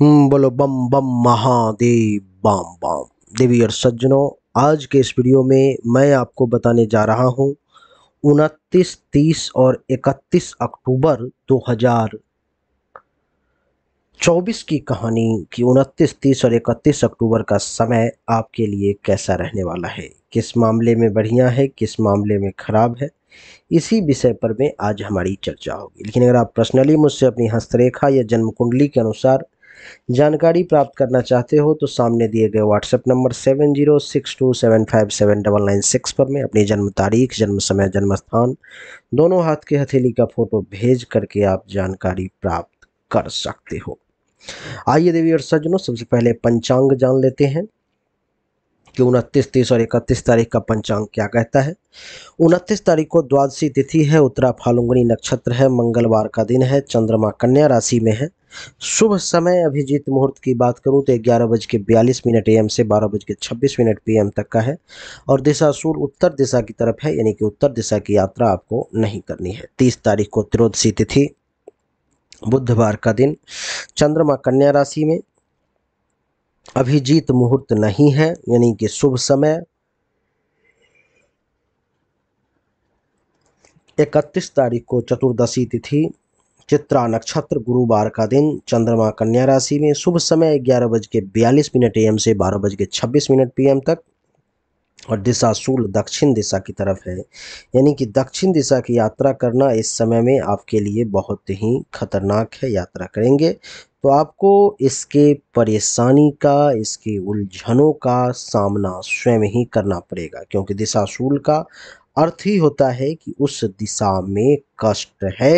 हम्म, बोलो बम बम महादेव बम बम देवी और सज्जनों आज के इस वीडियो में मैं आपको बताने जा रहा हूं उनतीस तीस और इकतीस अक्टूबर 2024 की कहानी कि उनतीस तीस और इकतीस अक्टूबर का समय आपके लिए कैसा रहने वाला है किस मामले में बढ़िया है किस मामले में ख़राब है इसी विषय पर में आज हमारी चर्चा होगी लेकिन अगर आप पर्सनली मुझसे अपनी हस्तरेखा या जन्म कुंडली के अनुसार जानकारी प्राप्त करना चाहते हो तो सामने दिए गए WhatsApp number seven zero six two seven five seven double nine six पर मैं अपनी जन्म तारीख जन्म समय जन्म स्थान दोनों हाथ की हथेली का फोटो भेज करके आप जानकारी प्राप्त कर सकते हो आइए देवी और सज्जनों सबसे पहले पंचांग जान लेते हैं कि उनतीस तीस और इकतीस तारीख का पंचांग क्या कहता है उनतीस तारीख को द्वादशी तिथि है उत्तरा फालुंगनी नक्षत्र है मंगलवार का दिन है चंद्रमा कन्या राशि में है शुभ समय अभिजीत मुहूर्त की बात करूं तो ग्यारह बज के बयालीस मिनट एम से बारह बज के छब्बीस मिनट पीएम तक का है और दिशा सूर्य उत्तर दिशा की तरफ है यानी कि उत्तर दिशा की यात्रा आपको नहीं करनी है तीस तारीख को त्रोदशी तिथि बुधवार का दिन चंद्रमा कन्या राशि में अभिजीत मुहूर्त नहीं है यानी कि शुभ समय 31 तारीख को चतुर्दशी तिथि चित्रा नक्षत्र गुरुवार का दिन चंद्रमा कन्या राशि में शुभ समय ग्यारह बज के बयालीस मिनट एम से बारह बज के छब्बीस मिनट पीएम तक और दिशा शूल दक्षिण दिशा की तरफ है यानी कि दक्षिण दिशा की यात्रा करना इस समय में आपके लिए बहुत ही खतरनाक है यात्रा करेंगे तो आपको इसके परेशानी का इसके उलझनों का सामना स्वयं ही करना पड़ेगा क्योंकि दिशा शूल का अर्थ ही होता है कि उस दिशा में कष्ट है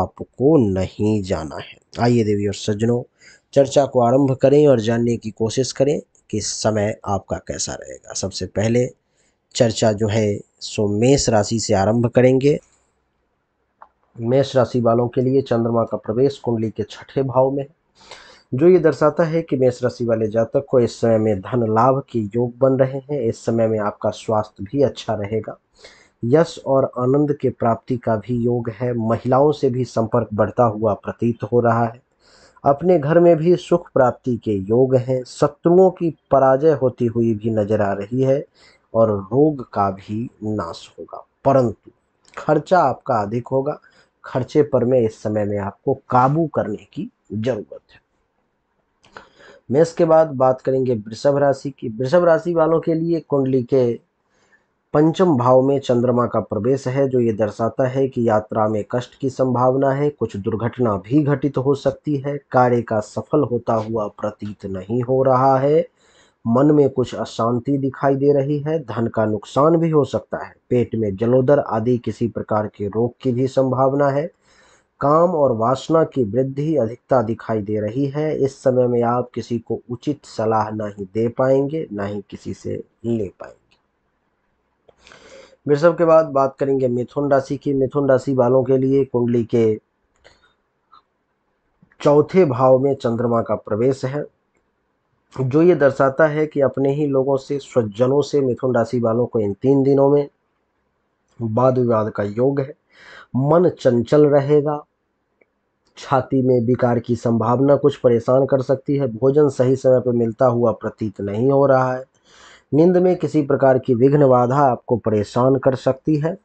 आपको नहीं जाना है आइए देवी और सज्जनों चर्चा को आरंभ करें और जानने की कोशिश करें कि समय आपका कैसा रहेगा सबसे पहले चर्चा जो है सो मेष राशि से आरंभ करेंगे मेष राशि वालों के लिए चंद्रमा का प्रवेश कुंडली के छठे भाव में है जो ये दर्शाता है कि मेष राशि वाले जातक को इस समय में धन लाभ के योग बन रहे हैं इस समय में आपका स्वास्थ्य भी अच्छा रहेगा यश और आनंद के प्राप्ति का भी योग है महिलाओं से भी संपर्क बढ़ता हुआ प्रतीत हो रहा है अपने घर में भी सुख प्राप्ति के योग हैं शत्रुओं की पराजय होती हुई भी नजर आ रही है और रोग का भी नाश होगा परंतु खर्चा आपका अधिक होगा खर्चे पर में इस समय में आपको काबू करने की जरूरत है मैं इसके बाद बात करेंगे वृषभ राशि की वृषभ राशि वालों के लिए कुंडली के पंचम भाव में चंद्रमा का प्रवेश है जो ये दर्शाता है कि यात्रा में कष्ट की संभावना है कुछ दुर्घटना भी घटित हो सकती है कार्य का सफल होता हुआ प्रतीत नहीं हो रहा है मन में कुछ अशांति दिखाई दे रही है धन का नुकसान भी हो सकता है पेट में जलोदर आदि किसी प्रकार के रोग की भी संभावना है काम और वासना की वृद्धि अधिकता दिखाई दे रही है इस समय में आप किसी को उचित सलाह ना ही दे पाएंगे ना ही किसी से ले पाएंगे वृषभ के बाद बात करेंगे मिथुन राशि की मिथुन राशि वालों के लिए कुंडली के चौथे भाव में चंद्रमा का प्रवेश है जो ये दर्शाता है कि अपने ही लोगों से स्वजनों से मिथुन राशि वालों को इन तीन दिनों में वाद विवाद का योग है मन चंचल रहेगा छाती में विकार की संभावना कुछ परेशान कर सकती है भोजन सही समय पर मिलता हुआ प्रतीत नहीं हो रहा है नींद में किसी प्रकार की विघ्न बाधा आपको परेशान कर सकती है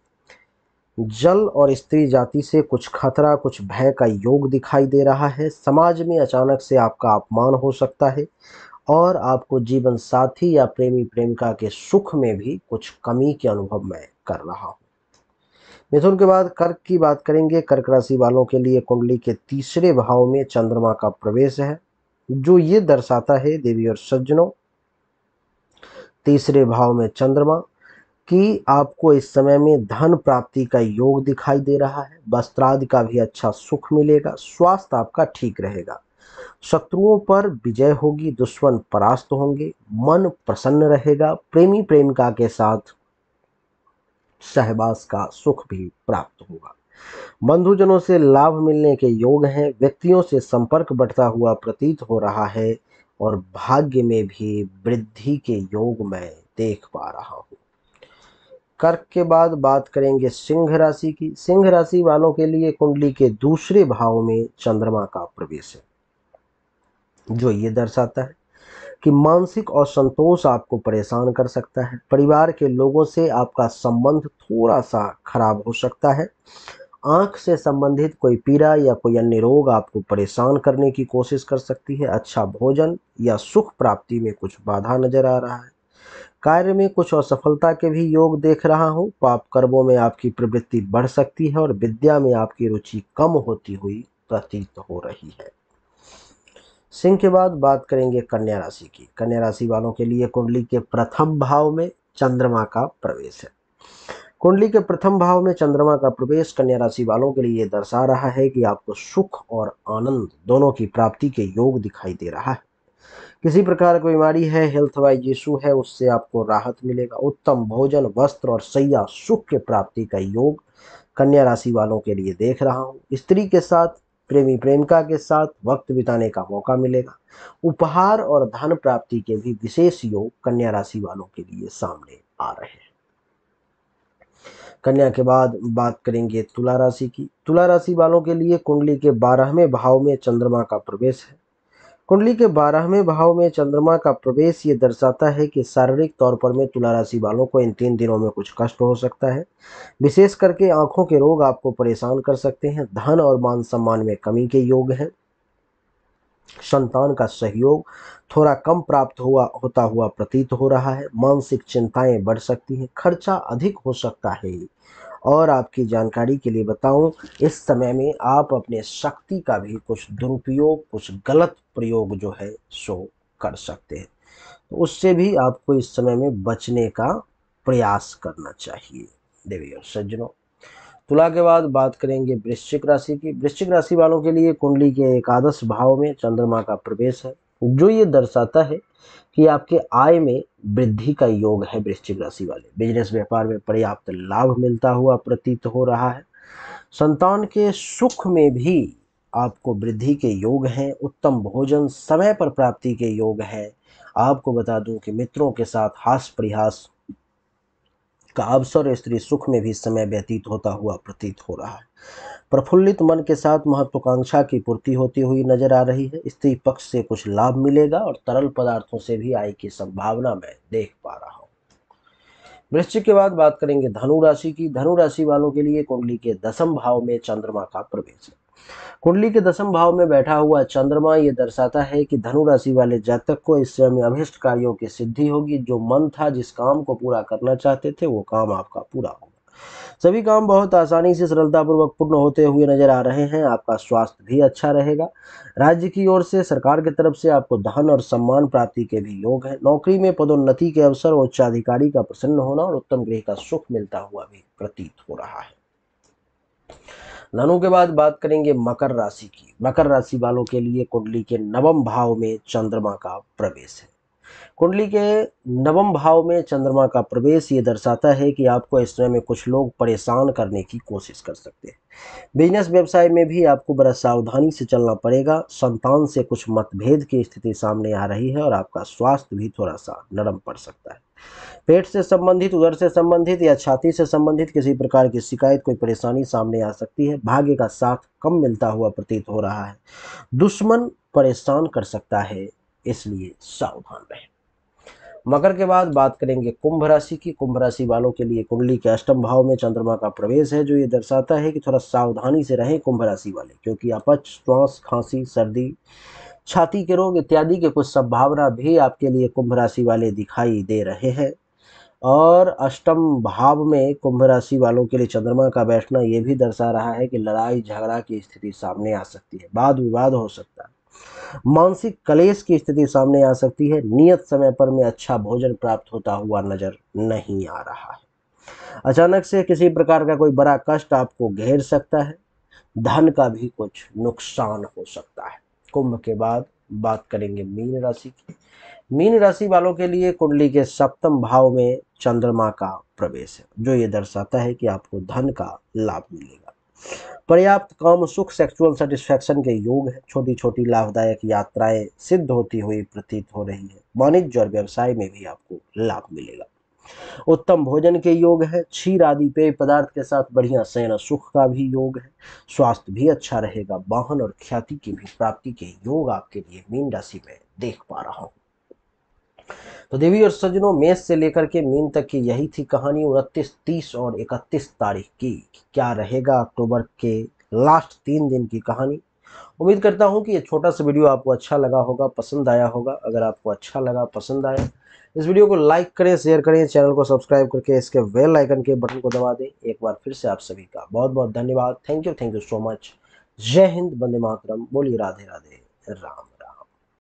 जल और स्त्री जाति से कुछ खतरा कुछ भय का योग दिखाई दे रहा है समाज में अचानक से आपका अपमान हो सकता है और आपको जीवन साथी या प्रेमी प्रेमिका के सुख में भी कुछ कमी के अनुभव मैं कर रहा हूँ मिथुन के बाद कर्क की बात करेंगे कर्क राशि वालों के लिए कुंडली के तीसरे भाव में चंद्रमा का प्रवेश है जो ये दर्शाता है देवी और सज्जनों तीसरे भाव में चंद्रमा कि आपको इस समय में धन प्राप्ति का योग दिखाई दे रहा है वस्त्रादि का भी अच्छा सुख मिलेगा स्वास्थ्य आपका ठीक रहेगा शत्रुओं पर विजय होगी दुश्मन परास्त होंगे मन प्रसन्न रहेगा प्रेमी प्रेमिका के साथ सहवास का सुख भी प्राप्त होगा बंधुजनों से लाभ मिलने के योग हैं व्यक्तियों से संपर्क बढ़ता हुआ प्रतीत हो रहा है और भाग्य में भी वृद्धि के योग में देख पा रहा हूँ कर्क के बाद बात करेंगे सिंह राशि की सिंह राशि वालों के लिए कुंडली के दूसरे भाव में चंद्रमा का प्रवेश है जो ये दर्शाता है कि मानसिक और संतोष आपको परेशान कर सकता है परिवार के लोगों से आपका संबंध थोड़ा सा खराब हो सकता है आँख से संबंधित कोई पीड़ा या कोई अन्य रोग आपको परेशान करने की कोशिश कर सकती है अच्छा भोजन या सुख प्राप्ति में कुछ बाधा नजर आ रहा है कार्य में कुछ असफलता के भी योग देख रहा हूँ पाप कर्मों में आपकी प्रवृत्ति बढ़ सकती है और विद्या में आपकी रुचि कम होती हुई प्रतीत हो रही है सिंह के बाद बात करेंगे कन्या राशि की कन्या राशि वालों के लिए कुंडली के प्रथम भाव में चंद्रमा का प्रवेश है कुंडली के प्रथम भाव में चंद्रमा का प्रवेश कन्या राशि वालों के लिए दर्शा रहा है कि आपको सुख और आनंद दोनों की प्राप्ति के योग दिखाई दे रहा है किसी प्रकार की बीमारी है हेल्थ वाइज इशू है उससे आपको राहत मिलेगा उत्तम भोजन वस्त्र और सैया सुख के प्राप्ति का योग कन्या राशि वालों के लिए देख रहा हूँ स्त्री के साथ प्रेमी प्रेमिका के साथ वक्त बिताने का मौका मिलेगा उपहार और धन प्राप्ति के भी विशेष योग कन्या राशि वालों के लिए सामने आ रहे हैं कन्या के बाद बात करेंगे तुला राशि की तुला राशि वालों के लिए कुंडली के बारहवें भाव में चंद्रमा का प्रवेश है कुंडली के बारहवें भाव में चंद्रमा का प्रवेश ये दर्शाता है कि शारीरिक तौर पर में तुला राशि वालों को इन तीन दिनों में कुछ कष्ट हो सकता है विशेष करके आँखों के रोग आपको परेशान कर सकते हैं धन और मान सम्मान में कमी के योग हैं संतान का सहयोग थोड़ा कम प्राप्त हुआ होता हुआ प्रतीत हो रहा है मानसिक चिंताएं बढ़ सकती हैं खर्चा अधिक हो सकता है और आपकी जानकारी के लिए बताऊं इस समय में आप अपने शक्ति का भी कुछ दुरुपयोग कुछ गलत प्रयोग जो है सो कर सकते हैं तो उससे भी आपको इस समय में बचने का प्रयास करना चाहिए देवी और सज्जनों तुला के बाद बात करेंगे वृश्चिक राशि की वृश्चिक राशि वालों के लिए कुंडली के एकादश भाव में चंद्रमा का प्रवेश है जो ये दर्शाता है कि आपके आय में वृद्धि का योग है वृश्चिक राशि वाले बिजनेस व्यापार में पर्याप्त लाभ मिलता हुआ प्रतीत हो रहा है संतान के सुख में भी आपको वृद्धि के योग हैं उत्तम भोजन समय पर प्राप्ति के योग हैं आपको बता दूं कि मित्रों के साथ हास परिहास का अवसर स्त्री सुख में भी समय व्यतीत होता हुआ प्रतीत हो रहा है प्रफुल्लित मन के साथ महत्वाकांक्षा की पूर्ति होती हुई नजर आ रही है स्त्री पक्ष से कुछ लाभ मिलेगा और तरल पदार्थों से भी आय की संभावना मैं देख पा रहा हूँ वृश्चिक के बाद बात करेंगे धनु राशि की धनु राशि वालों के लिए कुंडली के दसम भाव में चंद्रमा का प्रवेश है कुंडली के दशम भाव में बैठा हुआ चंद्रमा ये दर्शाता है कि धनु राशि वाले जातक को इस समय अभिष्ट कार्यों की सिद्धि होगी जो मन था जिस काम को पूरा करना चाहते थे वो काम आपका पूरा होगा सभी काम बहुत आसानी से सरलतापूर्वक पूर्ण होते हुए नजर आ रहे हैं आपका स्वास्थ्य भी अच्छा रहेगा राज्य की ओर से सरकार की तरफ से आपको धन और सम्मान प्राप्ति के भी योग है नौकरी में पदोन्नति के अवसर और उच्चाधिकारी का प्रसन्न होना और उत्तम गृह का सुख मिलता हुआ भी प्रतीत हो रहा है ननों के बाद बात करेंगे मकर राशि की मकर राशि वालों के लिए कुंडली के नवम भाव में चंद्रमा का प्रवेश है कुंडली के नवम भाव में चंद्रमा का प्रवेश ये दर्शाता है कि आपको इस समय में कुछ लोग परेशान करने की कोशिश कर सकते हैं बिजनेस व्यवसाय में भी आपको बड़ा सावधानी से चलना पड़ेगा संतान से कुछ मतभेद की स्थिति सामने आ रही है और आपका स्वास्थ्य भी थोड़ा सा नरम पड़ सकता है पेट से संबंधित उधर से संबंधित या छाती से संबंधित किसी प्रकार की शिकायत कोई परेशानी सामने आ सकती है भाग्य का साथ कम मिलता हुआ प्रतीत हो रहा है दुश्मन परेशान कर सकता है इसलिए सावधान रहें मकर के बाद बात करेंगे कुंभ राशि की कुंभ राशि वालों के लिए कुंडली के अष्टम भाव में चंद्रमा का प्रवेश है जो ये दर्शाता है कि थोड़ा सावधानी से रहें कुंभ राशि वाले क्योंकि अपच श्वास खांसी सर्दी छाती के रोग इत्यादि के कुछ संभावना भी आपके लिए कुंभ राशि वाले दिखाई दे रहे हैं और अष्टम भाव में कुंभ राशि वालों के लिए चंद्रमा का बैठना ये भी दर्शा रहा है कि लड़ाई झगड़ा की स्थिति सामने आ सकती है वाद विवाद हो सकता है मानसिक कलेश की स्थिति सामने आ सकती है नियत समय पर में अच्छा भोजन प्राप्त होता हुआ नजर नहीं आ रहा है अचानक से किसी प्रकार का कोई बड़ा कष्ट आपको घेर सकता है धन का भी कुछ नुकसान हो सकता है कुंभ के बाद बात करेंगे मीन राशि की मीन राशि वालों के लिए कुंडली के सप्तम भाव में चंद्रमा का प्रवेश है जो ये दर्शाता है कि आपको धन का लाभ मिलेगा पर्याप्त काम सुख सेक्सुअल सेटिस्फैक्शन के योग है छोटी छोटी लाभदायक यात्राएं सिद्ध होती हुई प्रतीत हो रही है वाणिज्य और व्यवसाय में भी आपको लाभ मिलेगा उत्तम भोजन के योग है क्षीर आदि पेय पदार्थ के साथ बढ़िया शयन सुख का भी योग है स्वास्थ्य भी अच्छा रहेगा वाहन और ख्याति की भी प्राप्ति के योग आपके लिए मीन राशि में देख पा रहा हूँ तो देवी और सज्जनों मेष से लेकर के मीन तक की यही थी कहानी उनतीस तीस और इकतीस तारीख की क्या रहेगा अक्टूबर के लास्ट तीन दिन की कहानी उम्मीद करता हूं कि ये छोटा सा वीडियो आपको अच्छा लगा होगा पसंद आया होगा अगर आपको अच्छा लगा पसंद आया इस वीडियो को लाइक करें शेयर करें चैनल को सब्सक्राइब करके इसके वेल आइकन के बटन को दबा दें एक बार फिर से आप सभी का बहुत बहुत धन्यवाद thank you thank you so much जय हिंद बंदे मातरम बोलिए राधे राधे राम